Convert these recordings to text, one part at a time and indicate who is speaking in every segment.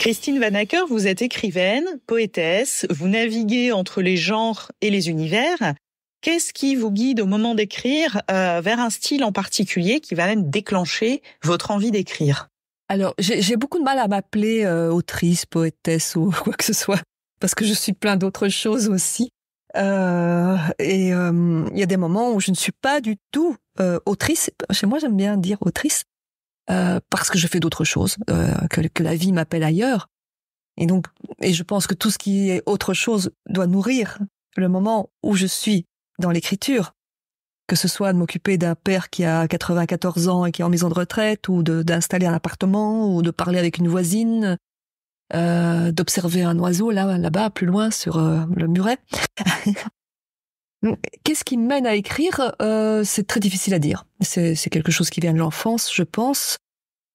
Speaker 1: Christine Vanacker, vous êtes écrivaine, poétesse, vous naviguez entre les genres et les univers. Qu'est-ce qui vous guide au moment d'écrire euh, vers un style en particulier qui va même déclencher votre envie d'écrire
Speaker 2: Alors, j'ai beaucoup de mal à m'appeler euh, autrice, poétesse ou quoi que ce soit, parce que je suis plein d'autres choses aussi. Euh, et il y a des moments où je ne suis pas du tout autrice. Chez moi, j'aime bien dire autrice. Euh, parce que je fais d'autres choses, euh, que, la vie m'appelle ailleurs. Et donc, et je pense que tout ce qui est autre chose doit nourrir le moment où je suis dans l'écriture, que ce soit de m'occuper d'un père qui a 94 ans et qui est en maison de retraite, ou d'installer un appartement, ou de parler avec une voisine, euh, d'observer un oiseau là, là-bas, plus loin sur le muret. Qu'est-ce qui mène à écrire C'est très difficile à dire. C'est quelque chose qui vient de l'enfance, je pense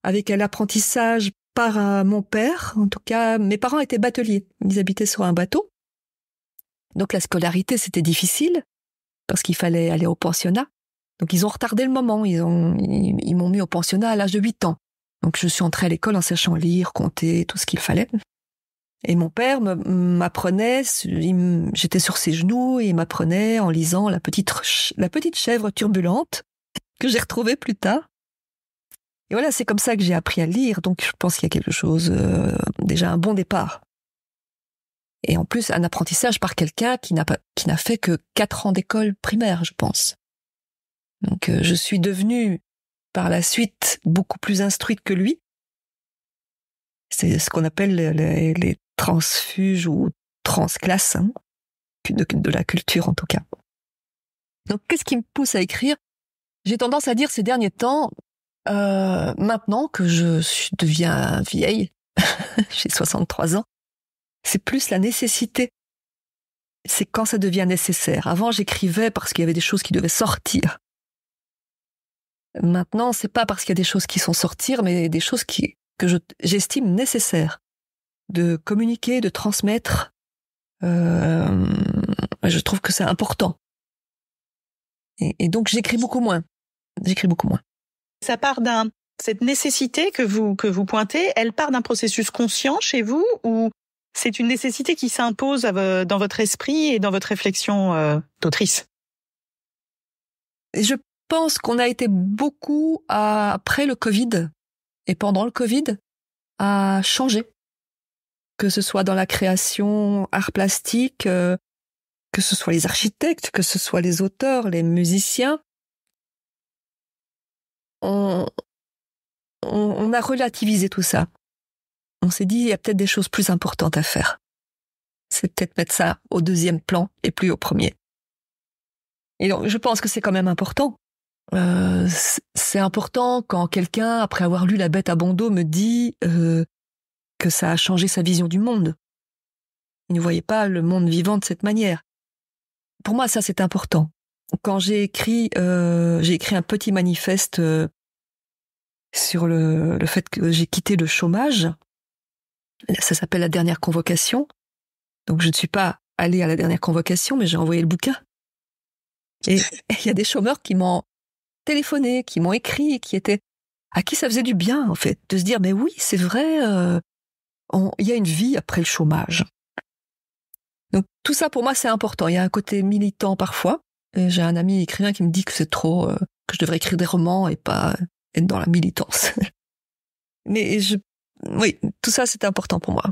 Speaker 2: avec l'apprentissage par euh, mon père. En tout cas, mes parents étaient bateliers. Ils habitaient sur un bateau. Donc la scolarité, c'était difficile parce qu'il fallait aller au pensionnat. Donc ils ont retardé le moment. Ils m'ont mis au pensionnat à l'âge de 8 ans. Donc je suis entrée à l'école en sachant lire, compter, tout ce qu'il fallait. Et mon père m'apprenait, j'étais sur ses genoux et il m'apprenait en lisant la petite, la petite chèvre turbulente que j'ai retrouvée plus tard. Et voilà, c'est comme ça que j'ai appris à lire, donc je pense qu'il y a quelque chose, euh, déjà un bon départ. Et en plus, un apprentissage par quelqu'un qui n'a pas, qui n'a fait que quatre ans d'école primaire, je pense. Donc, euh, je suis devenue par la suite beaucoup plus instruite que lui. C'est ce qu'on appelle les, transfuges ou transclasses, hein. de la culture en tout cas. Donc, qu'est-ce qui me pousse à écrire J'ai tendance à dire ces derniers temps, euh, maintenant que je deviens vieille, j'ai 63 ans, c'est plus la nécessité. C'est quand ça devient nécessaire. Avant, j'écrivais parce qu'il y avait des choses qui devaient sortir. Maintenant, c'est pas parce qu'il y a des choses qui sont sorties, mais des choses qui, que j'estime nécessaires de communiquer, de transmettre. Euh, je trouve que c'est important. et donc, j'écris beaucoup moins. J'écris beaucoup moins ça part d'un cette nécessité que
Speaker 1: vous que vous pointez, elle part d'un processus conscient chez vous ou c'est une nécessité qui s'impose dans votre esprit et dans votre réflexion euh, d'autrice.
Speaker 2: d'autrice Je pense qu'on a été beaucoup après le Covid et pendant le Covid à changer, que ce soit dans la création, art plastique, euh, que ce soit les architectes, que ce soit les auteurs, les musiciens, on, on, a relativisé tout ça. On s'est dit, il y a peut-être des choses plus importantes à faire. C'est peut-être mettre ça au deuxième plan et plus au premier. Et donc, je pense que c'est quand même important. Euh, c'est important quand quelqu'un, après avoir lu La Bête à Bondo, me dit euh, que ça a changé sa vision du monde. Il ne voyait pas le monde vivant de cette manière. Pour moi, ça, c'est important quand j'ai écrit, euh, j'ai écrit un petit manifeste euh, sur le, fait que j'ai quitté le chômage. Ça s'appelle la dernière convocation. Donc je ne suis pas allée à la dernière convocation, mais j'ai envoyé le bouquin. Et il y a des chômeurs qui m'ont téléphoné, qui m'ont écrit, qui étaient à qui ça faisait du bien en fait de se dire mais oui c'est vrai, euh, il y a une vie après le chômage. Donc tout ça pour moi c'est important. Il y a un côté militant parfois, j'ai un ami écrivain qui me dit que c'est trop, euh, que je devrais écrire des romans et pas euh, être dans la militance. Mais je, oui, tout ça c'est important pour moi.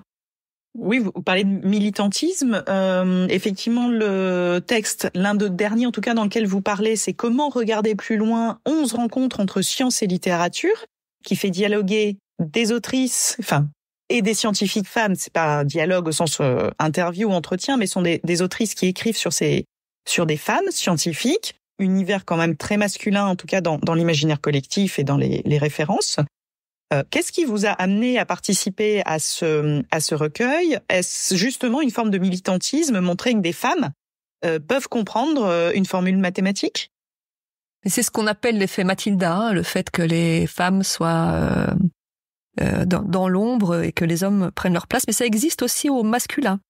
Speaker 1: Oui, vous parlez de militantisme. Euh, effectivement, le texte, l'un de derniers en tout cas dans lequel vous parlez, c'est Comment regarder plus loin 11 rencontres entre science et littérature, qui fait dialoguer des autrices, enfin, et des scientifiques femmes. C'est pas un dialogue au sens interview ou entretien, mais sont des, autrices qui écrivent sur ces sur des femmes scientifiques, univers quand même très masculin, en tout cas dans, l'imaginaire collectif et dans les, références. Euh, qu'est-ce qui vous a amené à participer à ce, recueil Est-ce justement une forme de militantisme, montrer que des femmes euh, peuvent comprendre euh, une formule mathématique
Speaker 2: C'est ce qu'on appelle l'effet Matilda, hein, le fait que les femmes soient dans l'ombre et que les hommes prennent leur place, mais ça existe aussi au masculin.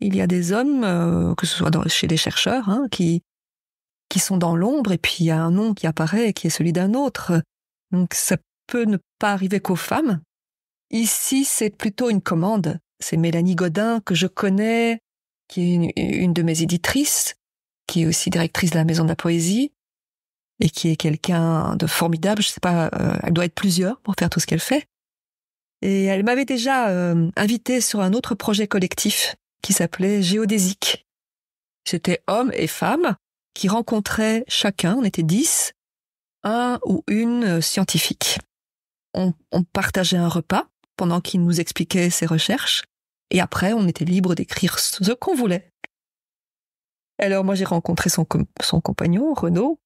Speaker 2: Il y a des hommes, euh, que ce soit chez les chercheurs, hein, qui, sont dans l'ombre, et puis il y a un nom qui apparaît, qui est celui d'un autre. Donc ça peut ne pas arriver qu'aux femmes. Ici, c'est plutôt une commande. C'est Mélanie Godin, que je connais, qui est une, de mes éditrices, qui est aussi directrice de la Maison de la Poésie, et qui est quelqu'un de formidable. Je sais pas, euh, elle doit être plusieurs pour faire tout ce qu'elle fait. Et elle m'avait déjà euh, invitée sur un autre projet collectif qui s'appelait géodésique. C'était hommes et femmes qui rencontraient chacun, on était dix, un ou une scientifique. On, partageait un repas pendant qu'il nous expliquait ses recherches, et après on était libre d'écrire ce qu'on voulait. Alors moi j'ai rencontré son, son compagnon, Renaud,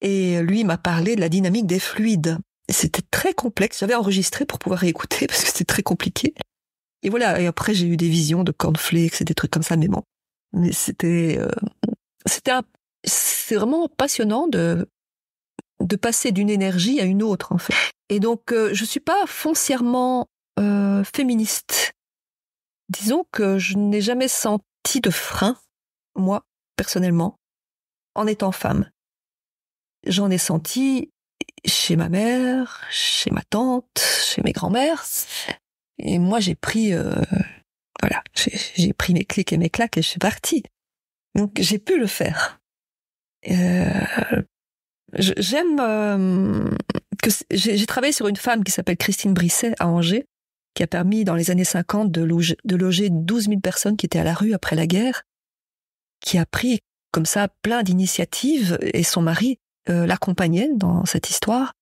Speaker 2: et lui m'a parlé de la dynamique des fluides. C'était très complexe, j'avais enregistré pour pouvoir réécouter parce que c'était très compliqué. Et voilà, et après j'ai eu des visions de cornflakes et des trucs comme ça, mais bon. Mais c'était, euh, c'était, c'est vraiment passionnant de de passer d'une énergie à une autre en fait. Et donc euh, je suis pas foncièrement euh, féministe. Disons que je n'ai jamais senti de frein, moi personnellement, en étant femme. J'en ai senti chez ma mère, chez ma tante, chez mes grands-mères, et moi, j'ai pris, euh, voilà, j'ai pris mes clics et mes claques et je suis partie. Donc, j'ai pu le faire. Euh, j'aime euh, que j'ai travaillé sur une femme qui s'appelle Christine Brisset à Angers, qui a permis dans les années 50 de loger, de loger 12 000 personnes qui étaient à la rue après la guerre, qui a pris comme ça plein d'initiatives et son mari l'accompagnait dans cette histoire.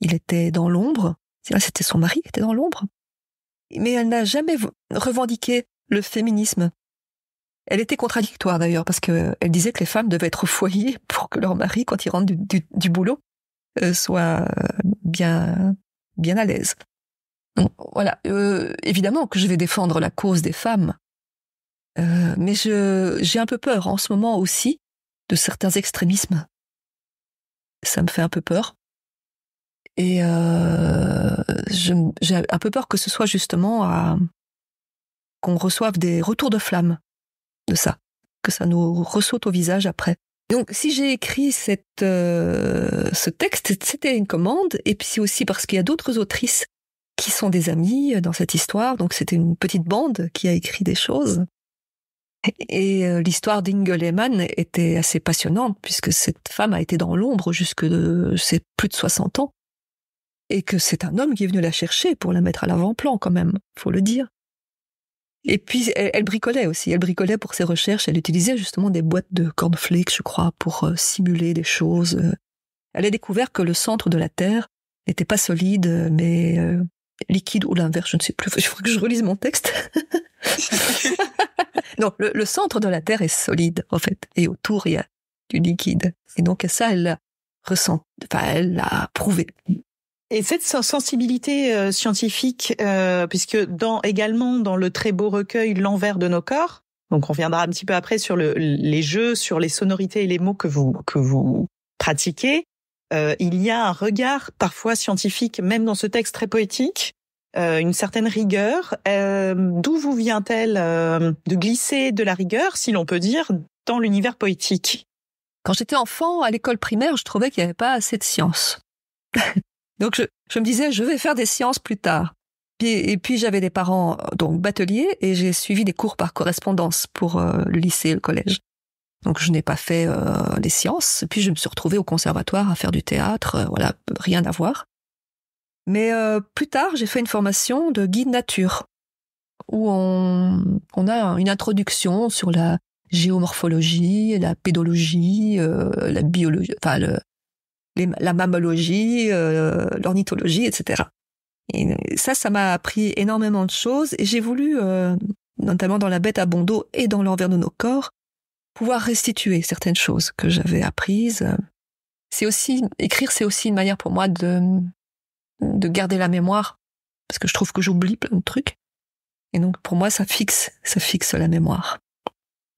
Speaker 2: Il était dans l'ombre, c'était son mari qui était dans l'ombre mais elle n'a jamais revendiqué le féminisme. Elle était contradictoire d'ailleurs, parce qu'elle euh, disait que les femmes devaient être foyers pour que leur mari, quand il rentre du, boulot, euh, soit euh, bien, bien à l'aise. Voilà, évidemment que je vais défendre la cause des femmes, mais mais j'ai un peu peur en ce moment aussi de certains extrémismes. Ça me fait un peu peur. Et euh, j'ai un peu peur que ce soit justement qu'on reçoive des retours de flammes de ça, que ça nous ressaute au visage après. Donc, si j'ai écrit cette, euh, ce texte, c'était une commande, et puis c'est aussi parce qu'il y a d'autres autrices qui sont des amies dans cette histoire, donc c'était une petite bande qui a écrit des choses. Et, euh, l'histoire d'Inge était assez passionnante, puisque cette femme a été dans l'ombre jusque de, plus de 60 ans et que c'est un homme qui est venu la chercher pour la mettre à l'avant-plan quand même, faut le dire. Et puis elle, bricolait aussi, elle bricolait pour ses recherches, elle utilisait justement des boîtes de cornflakes, je crois, pour euh, simuler des choses. Euh. Elle a découvert que le centre de la Terre n'était pas solide, euh, mais liquide ou l'inverse, je ne sais plus, il faut que je relise mon texte. non, le, centre de la Terre est solide, en fait, et autour, il y a du liquide. Et donc ça, elle l'a ressent, enfin, elle l'a prouvé.
Speaker 1: Et cette sensibilité euh, scientifique, euh, puisque dans également dans le très beau recueil L'envers de nos corps, donc on reviendra un petit peu après sur le, les jeux, sur les sonorités et les mots que vous que vous pratiquez, euh, il y a un regard parfois scientifique, même dans ce texte très poétique, une certaine rigueur. D'où vous vient-elle de glisser
Speaker 2: de la rigueur, si l'on peut dire, dans l'univers poétique Quand j'étais enfant, à l'école primaire, je trouvais qu'il n'y avait pas assez de science. Donc je, je me disais, je vais faire des sciences plus tard. Et, puis j'avais des parents donc bateliers et j'ai suivi des cours par correspondance pour euh, le lycée et le collège. Donc je n'ai pas fait les euh, sciences. puis je me suis retrouvée au conservatoire à faire du théâtre, euh, voilà, rien à voir. Mais plus tard, j'ai fait une formation de guide nature où on, on a une introduction sur la géomorphologie, la pédologie, la biologie, la mammologie, euh, l'ornithologie, etc. Et ça, ça m'a appris énormément de choses et j'ai voulu, euh, notamment dans la bête à bon et dans l'envers de nos corps, pouvoir restituer certaines choses que j'avais apprises. C'est aussi, écrire, c'est aussi une manière pour moi de, de garder la mémoire parce que je trouve que j'oublie plein de trucs. Et donc, pour moi, ça fixe, ça fixe la mémoire.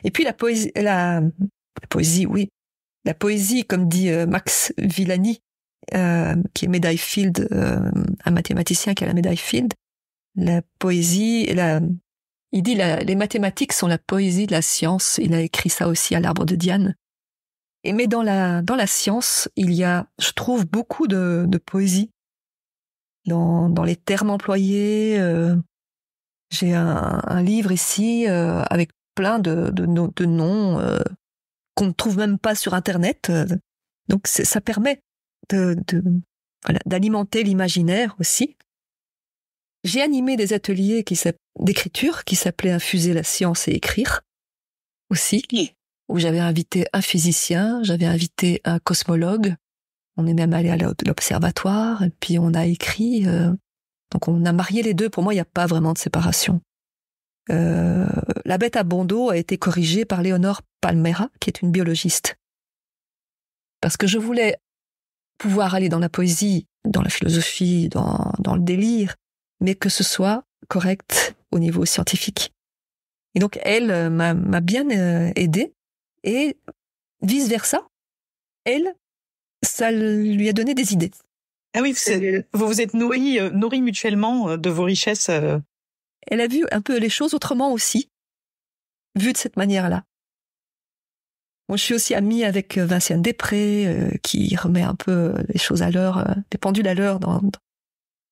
Speaker 2: Et puis, la poésie, la poésie, oui, la poésie, comme dit euh, Max Villani, euh, qui est médaille Field, euh, un mathématicien qui a la médaille Field, la poésie, la, il dit la, les mathématiques sont la poésie de la science. Il a écrit ça aussi à l'arbre de Diane. Et mais dans la dans la science, il y a, je trouve, beaucoup de, poésie dans dans les termes employés. j'ai un, livre ici avec plein de, de noms qu'on ne trouve même pas sur Internet. Euh, donc ça permet de, d'alimenter l'imaginaire aussi. J'ai animé des ateliers d'écriture qui s'appelaient Infuser la science et écrire aussi, où j'avais invité un physicien, j'avais invité un cosmologue. On est même allé à l'observatoire et puis on a écrit. Euh, donc on a marié les deux. Pour moi, il n'y a pas vraiment de séparation. Euh, la bête à Bondo a été corrigée par Léonore Palmera, qui est une biologiste. Parce que je voulais pouvoir aller dans la poésie, dans la philosophie, dans, le délire, mais que ce soit correct au niveau scientifique. Et donc, elle euh, m'a bien euh, aidée et vice-versa, elle, ça lui a donné des idées.
Speaker 1: Ah oui, vous vous êtes nourris, euh, mutuellement de vos richesses. Elle
Speaker 2: a vu un peu les choses autrement aussi, vu de cette manière-là je suis aussi amie avec euh, Vinciane Després, euh, qui remet un peu euh, les choses à l'heure, pendules à l'heure dans,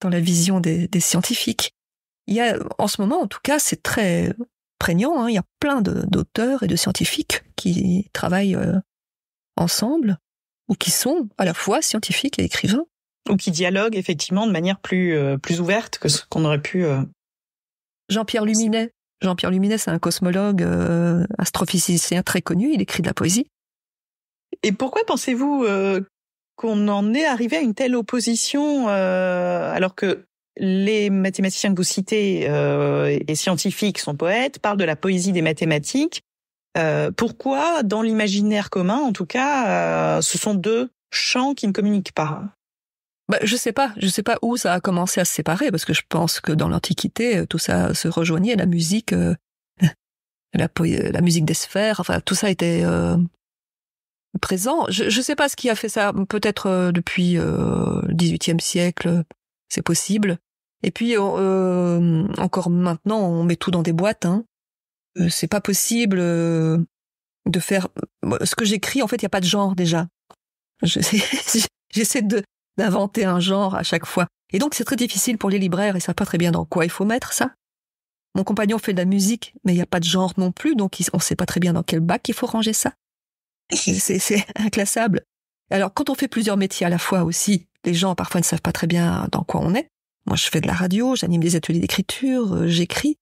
Speaker 2: la vision des, scientifiques. Il y a, en ce moment, en tout cas, c'est très prégnant. Hein. il y a plein d'auteurs et de scientifiques qui travaillent ensemble ou qui sont à la fois scientifiques et écrivains.
Speaker 1: Ou qui dialoguent
Speaker 2: effectivement de manière plus, plus ouverte que ce qu'on aurait pu. Jean-Pierre Luminet, Jean-Pierre Luminet, c'est un cosmologue, euh, astrophysicien très connu, il écrit de la poésie.
Speaker 1: Et pourquoi pensez-vous euh, qu'on en est arrivé à une telle opposition euh, alors que les mathématiciens que vous citez et scientifiques sont poètes, parlent de la poésie des mathématiques Pourquoi, dans l'imaginaire commun en tout cas, ce sont deux
Speaker 2: champs qui ne communiquent pas bah, je sais pas, je sais pas où ça a commencé à se séparer parce que je pense que dans l'Antiquité euh, tout ça se rejoignait, la musique, euh, la, euh, la, musique des sphères, enfin tout ça était présent. Je, je sais pas ce qui a fait ça, peut-être depuis euh, le XVIIIe siècle, c'est possible. Et puis encore maintenant, on met tout dans des boîtes. Hein. C'est pas possible de faire ce que j'écris. En fait, il n'y a pas de genre déjà. J'essaie de d'inventer un genre à chaque fois. Et donc c'est très difficile pour les libraires, et savent pas très bien dans quoi il faut mettre ça. Mon compagnon fait de la musique, mais il n'y a pas de genre non plus, donc on ne sait pas très bien dans quel bac il faut ranger ça. C'est inclassable. Alors quand on fait plusieurs métiers à la fois aussi, les gens parfois ne savent pas très bien dans quoi on est. Moi je fais de la radio, j'anime des ateliers d'écriture, euh, j'écris,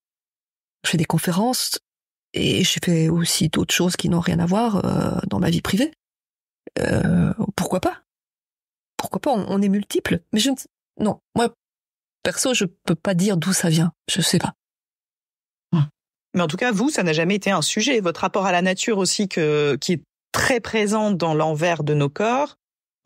Speaker 2: je fais des conférences, et je fais aussi d'autres choses qui n'ont rien à voir euh, dans ma vie privée. Euh, pourquoi pas pourquoi pas, on, est multiples. mais je ne sais, non, moi, perso, je peux pas dire d'où ça vient, je sais pas.
Speaker 1: Mais en tout cas, vous, ça n'a jamais été un sujet. Votre rapport à la nature aussi, que, qui est très présent dans l'envers de nos corps.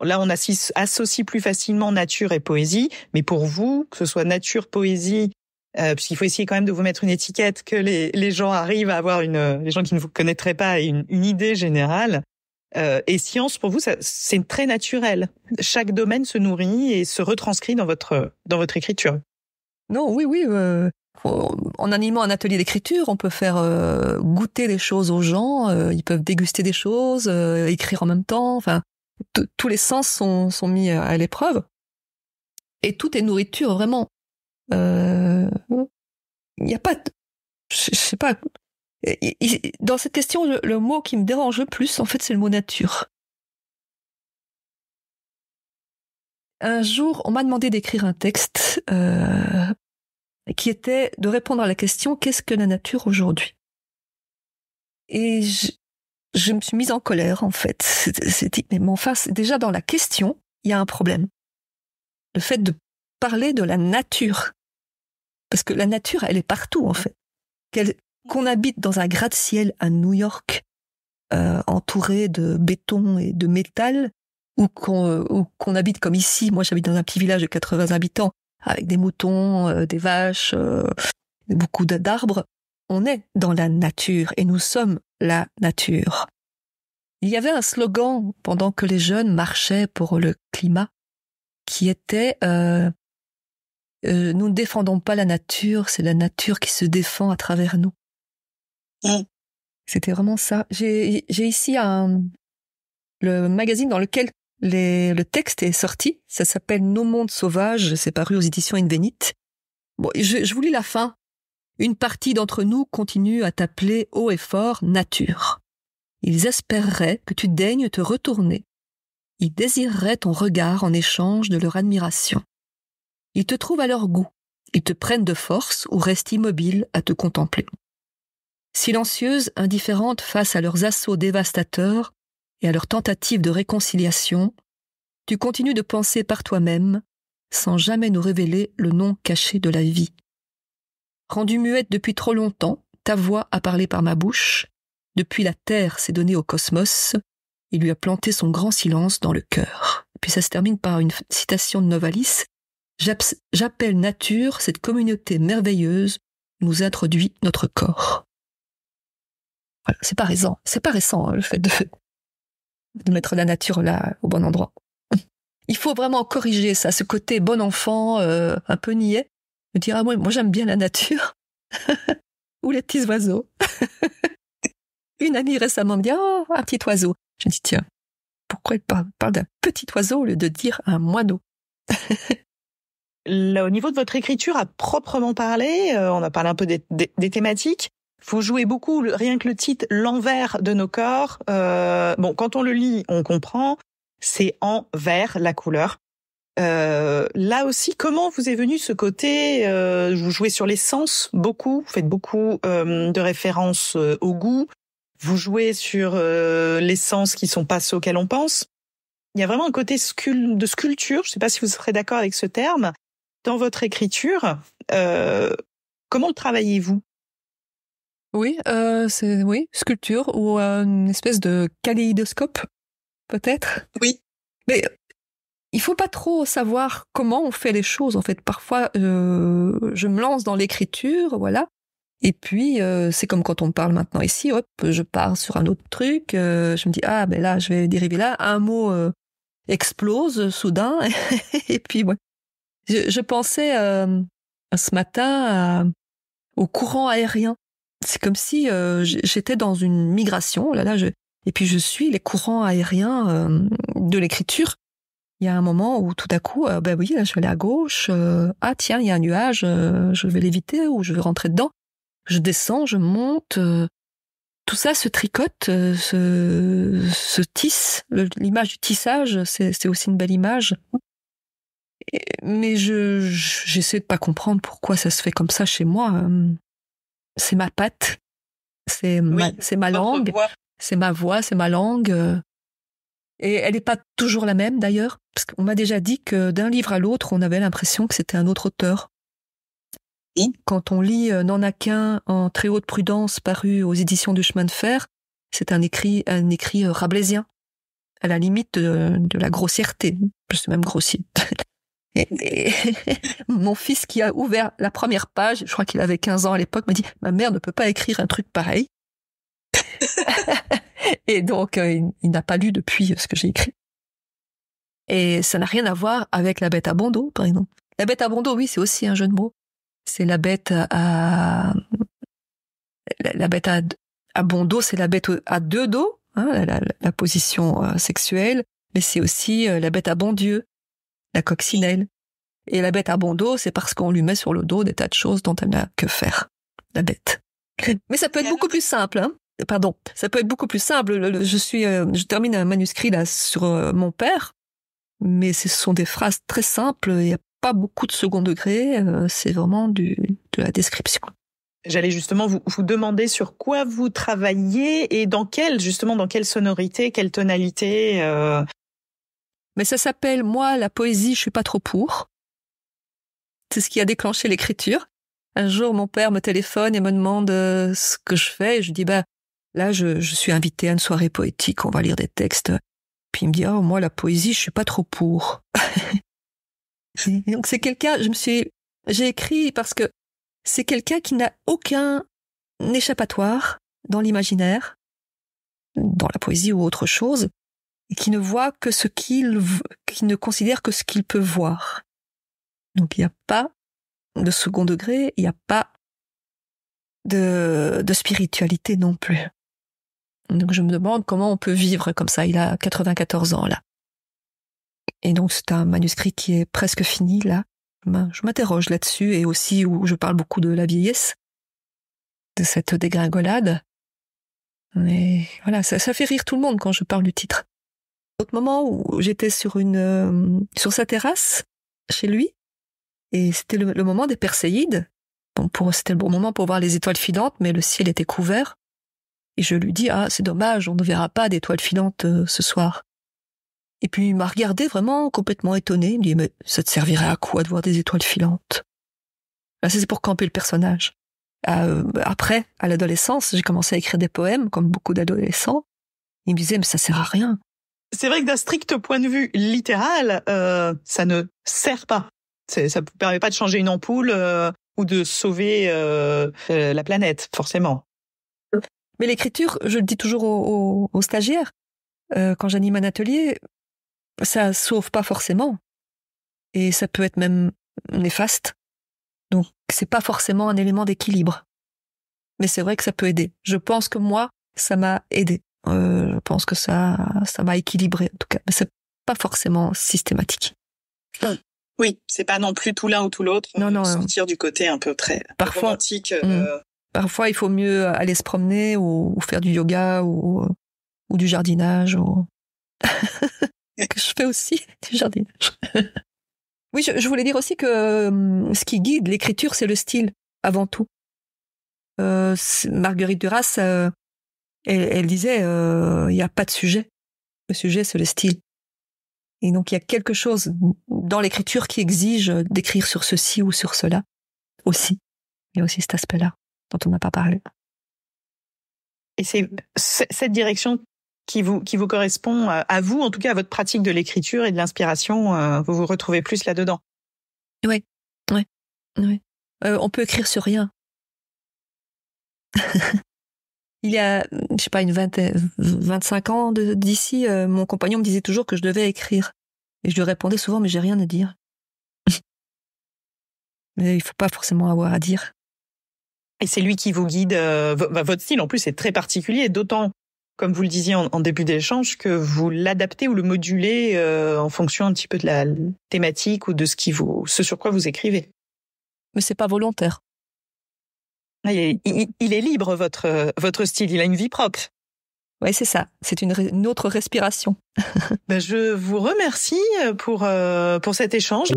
Speaker 1: Là, on associe plus facilement nature et poésie, mais pour vous, que ce soit nature, poésie, euh, puisqu'il faut essayer quand même de vous mettre une étiquette, que les, gens arrivent à avoir une, les gens qui ne vous connaîtraient pas, une idée générale. Euh, et science, pour vous, c'est très naturel. Chaque domaine se nourrit et se retranscrit dans votre, dans votre écriture.
Speaker 2: Non, oui, oui. Euh, en animant un atelier d'écriture, on peut faire euh, goûter des choses aux gens. ils peuvent déguster des choses, écrire en même temps. Enfin, tous les sens sont, sont mis à l'épreuve. Et tout est nourriture, vraiment. Il n'y a pas... Je sais pas, dans cette question, le, mot qui me dérange le plus, en fait, c'est le mot nature. Un jour, on m'a demandé d'écrire un texte euh, qui était de répondre à la question qu'est-ce que la nature aujourd'hui Et je, me suis mise en colère, en fait. C'est dit, mais enfin, déjà dans la question, il y a un problème. Le fait de parler de la nature. Parce que la nature, elle est partout, en fait qu'on habite dans un gratte-ciel à New York, euh, entouré de béton et de métal, euh, ou qu'on habite comme ici, moi j'habite dans un petit village de 80 habitants, avec des moutons, euh, des vaches, beaucoup d'arbres, on est dans la nature et nous sommes la nature. Il y avait un slogan pendant que les jeunes marchaient pour le climat qui était nous ne défendons pas la nature, c'est la nature qui se défend à travers nous. Mm. C'était vraiment ça. J'ai ici un, le magazine dans lequel le texte est sorti. Ça s'appelle Nos mondes sauvages. C'est paru aux éditions Invenite. Bon, je, je vous lis la fin. Une partie d'entre nous continue à t'appeler haut et fort nature. Ils espéreraient que tu daignes te retourner. Ils désireraient ton regard en échange de leur admiration. Ils te trouvent à leur goût. Ils te prennent de force ou restent immobiles à te contempler silencieuses, indifférentes face à leurs assauts dévastateurs et à leurs tentatives de réconciliation, tu continues de penser par toi-même, sans jamais nous révéler le nom caché de la vie. Rendue muette depuis trop longtemps, ta voix a parlé par ma bouche, depuis la terre s'est donnée au cosmos, il lui a planté son grand silence dans le cœur. Puis ça se termine par une citation de Novalis. J'appelle nature, cette communauté merveilleuse, nous introduit notre corps c'est pas récent, c'est pas récent hein, le fait de, de mettre la nature là au bon endroit. Il faut vraiment corriger ça, ce côté bon enfant, euh, un peu niais, Me dire ah moi, moi j'aime bien la nature ou les petits oiseaux. Une amie récemment me dit oh un petit oiseau. Je me dis tiens pourquoi elle parle, d'un petit oiseau au lieu de dire un moineau. Là, au niveau de votre écriture
Speaker 1: à proprement parler, euh, on a parlé un peu des thématiques faut jouer beaucoup, rien que le titre, l'envers de nos corps. Euh, bon, quand on le lit, on comprend. C'est en vert la couleur. Euh, là aussi, comment vous est venu ce côté euh, Vous jouez sur les sens beaucoup, vous faites beaucoup de références au goût. Vous jouez sur les sens qui sont pas ceux auxquels on pense. Il y a vraiment un côté de sculpture. Je ne sais pas si vous serez d'accord avec ce terme dans votre écriture.
Speaker 2: comment le travaillez-vous oui, euh, c'est oui, sculpture ou euh, une espèce de kaléidoscope, peut-être. Oui. Mais euh, il faut pas trop savoir comment on fait les choses. En fait, parfois, euh, je me lance dans l'écriture, voilà. Et puis, euh, c'est comme quand on parle maintenant ici, hop, je pars sur un autre truc, je me dis, ah, ben là, je vais dériver là, un mot explose soudain, et puis, ouais. Je, pensais ce matin au courant aérien c'est comme si euh, j'étais dans une migration. Oh là, là, je... et puis je suis les courants aériens euh, de l'écriture. Il y a un moment où tout à coup, euh, ben oui, là, je vais aller à gauche. ah tiens, il y a un nuage, je vais l'éviter ou je vais rentrer dedans. Je descends, je monte. tout ça se tricote, se, se tisse. L'image du tissage, c'est aussi une belle image. mais je j'essaie de pas comprendre pourquoi ça se fait comme ça chez moi c'est ma patte, c'est ma, langue, c'est ma voix, c'est ma langue. Euh. Et elle n'est pas toujours la même d'ailleurs, parce qu'on m'a déjà dit que d'un livre à l'autre, on avait l'impression que c'était un autre auteur. Et Quand on lit N'en a qu'un en très haute prudence paru aux éditions du chemin de fer, c'est un écrit, un écrit euh, rabelaisien, à la limite euh, de, la grossièreté, plus même grossier. mon fils qui a ouvert la première page, je crois qu'il avait 15 ans à l'époque, m'a dit ma mère ne peut pas écrire un truc pareil. et donc euh, il, n'a pas lu depuis euh, ce que j'ai écrit. Et ça n'a rien à voir avec la bête à bandeau, par exemple. La bête à bandeau, oui, c'est aussi un jeu de mots. C'est la bête à la, bête à, bon dos, c'est la bête à deux dos, hein, la, position euh, sexuelle, mais c'est aussi la bête à bon Dieu, la coccinelle. Et la bête à bon dos, c'est parce qu'on lui met sur le dos des tas de choses dont elle n'a que faire, la bête. Mais ça peut être beaucoup plus simple. Hein. Pardon, ça peut être beaucoup plus simple. Je suis, euh, je termine un manuscrit là sur euh, mon père, mais ce sont des phrases très simples. Il n'y a pas beaucoup de second degré. Euh, c'est vraiment de la description.
Speaker 1: J'allais justement vous, demander sur quoi vous travaillez et dans quelle justement dans quelle sonorité, quelle tonalité
Speaker 2: mais ça s'appelle Moi, la poésie, je suis pas trop pour. C'est ce qui a déclenché l'écriture. Un jour, mon père me téléphone et me demande euh, ce que je fais. je dis, bah, là, je, suis invitée à une soirée poétique, on va lire des textes. Puis il me dit, oh, moi, la poésie, je suis pas trop pour. Donc c'est quelqu'un, je me suis, j'ai écrit parce que c'est quelqu'un qui n'a aucun échappatoire dans l'imaginaire, dans la poésie ou autre chose et qui ne voit que ce qu'il, ne considère que ce qu'il peut voir. Donc il n'y a pas de second degré, il n'y a pas de, spiritualité non plus. Donc je me demande comment on peut vivre comme ça. Il a 94 ans là. Et donc c'est un manuscrit qui est presque fini là. Ben, je m'interroge là-dessus et aussi où je parle beaucoup de la vieillesse, de cette dégringolade. Mais voilà, ça fait rire tout le monde quand je parle du titre. Autre moment où j'étais sur une euh, sur sa terrasse chez lui et c'était le, moment des Perséides. Bon, pour c'était le bon moment pour voir les étoiles filantes, mais le ciel était couvert. Et je lui dis ah c'est dommage, on ne verra pas d'étoiles filantes euh, ce soir. Et puis il m'a regardé vraiment complètement étonné. Il me dit mais ça te servirait à quoi de voir des étoiles filantes Là ah, c'est pour camper le personnage. Ah, euh, après, à l'adolescence, j'ai commencé à écrire des poèmes comme beaucoup d'adolescents. Il me disait mais ça sert à rien.
Speaker 1: C'est vrai que d'un strict point de vue littéral, euh, ça ne sert pas. Ça ne permet pas de changer une ampoule euh, ou de sauver euh, la planète, forcément.
Speaker 2: Mais l'écriture, je le dis toujours aux, stagiaires, quand j'anime un atelier, ça sauve pas forcément. Et ça peut être même néfaste. Donc, c'est pas forcément un élément d'équilibre. Mais c'est vrai que ça peut aider. Je pense que moi, ça m'a aidé. Euh, je pense que ça, ça va équilibrer en tout cas. Mais c'est pas forcément systématique.
Speaker 1: Oui, c'est pas non plus tout l'un ou tout l'autre. Non, euh, non. Sortir du côté un peu très parfois, romantique. Euh,
Speaker 2: hmm. parfois, il faut mieux aller se promener ou, faire du yoga ou, du jardinage. Ou... que je fais aussi du jardinage. oui, je, voulais dire aussi que hmm, ce qui guide l'écriture, c'est le style avant tout. Marguerite Duras elle, elle disait, euh, il n'y a pas de sujet. Le sujet, c'est le style. Et donc, il y a quelque chose dans l'écriture qui exige d'écrire sur ceci ou sur cela aussi. Il y a aussi cet aspect-là dont on n'a pas parlé. Et c'est
Speaker 1: cette direction qui vous, qui vous correspond euh, à vous, en tout cas à votre pratique de l'écriture et de l'inspiration. Euh, vous vous retrouvez plus là-dedans.
Speaker 2: Oui, oui, oui. on peut écrire sur rien. il y a, je sais pas, une 25 ans d'ici, euh, mon compagnon me disait toujours que je devais écrire. Et je lui répondais souvent, mais j'ai rien à dire. mais il faut pas forcément avoir à dire.
Speaker 1: Et c'est lui qui vous guide. Euh, bah, votre style, en plus, est très particulier, d'autant, comme vous le disiez en, début d'échange, que vous l'adaptez ou le modulez euh, en fonction un petit peu de la thématique ou de ce qui vous, ce sur quoi vous écrivez. Mais c'est pas
Speaker 2: volontaire. Il
Speaker 1: est, libre, votre, votre style, il a une vie
Speaker 2: propre. Oui, c'est ça. C'est une, autre respiration. ben,
Speaker 1: je vous remercie pour, euh, pour cet
Speaker 2: échange.